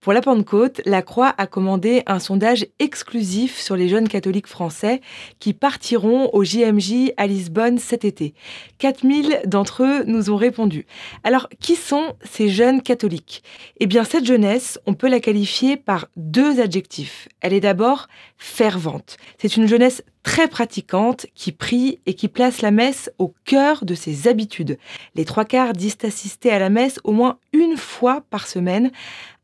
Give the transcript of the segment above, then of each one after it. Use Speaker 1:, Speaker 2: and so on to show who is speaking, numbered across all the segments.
Speaker 1: Pour la Pentecôte, la Croix a commandé un sondage exclusif sur les jeunes catholiques français qui partiront au JMJ à Lisbonne cet été. 4000 d'entre eux nous ont répondu. Alors, qui sont ces jeunes catholiques Eh bien, cette jeunesse, on peut la qualifier par deux adjectifs. Elle est d'abord fervente. C'est une jeunesse très pratiquante qui prie et qui place la messe au cœur de ses habitudes. Les trois quarts disent assister à la messe au moins une fois par semaine,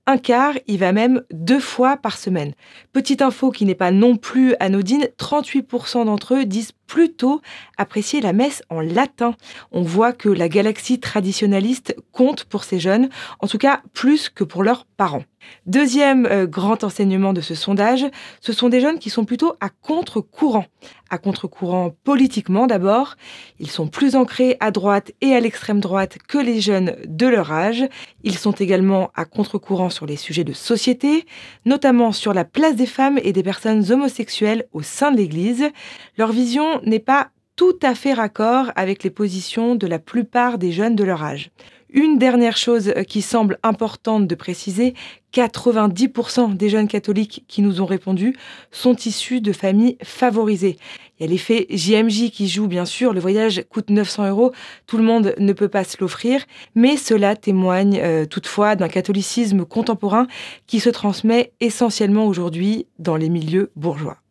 Speaker 1: un quart, il va même deux fois par semaine. Petite info qui n'est pas non plus anodine, 38% d'entre eux disent plutôt apprécier la messe en latin. On voit que la galaxie traditionnaliste compte pour ces jeunes, en tout cas plus que pour leurs parents. Deuxième euh, grand enseignement de ce sondage, ce sont des jeunes qui sont plutôt à contre-courant. À contre-courant politiquement d'abord, ils sont plus ancrés à droite et à l'extrême droite que les jeunes de leur âge. Ils sont également à contre-courant sur les sujets de société, notamment sur la place des femmes et des personnes homosexuelles au sein de l'Église. Leur vision n'est pas tout à fait raccord avec les positions de la plupart des jeunes de leur âge. Une dernière chose euh, qui semble importante de préciser, 90% des jeunes catholiques qui nous ont répondu sont issus de familles favorisées. Il y a l'effet JMJ qui joue bien sûr, le voyage coûte 900 euros, tout le monde ne peut pas se l'offrir, mais cela témoigne euh, toutefois d'un catholicisme contemporain qui se transmet essentiellement aujourd'hui dans les milieux bourgeois.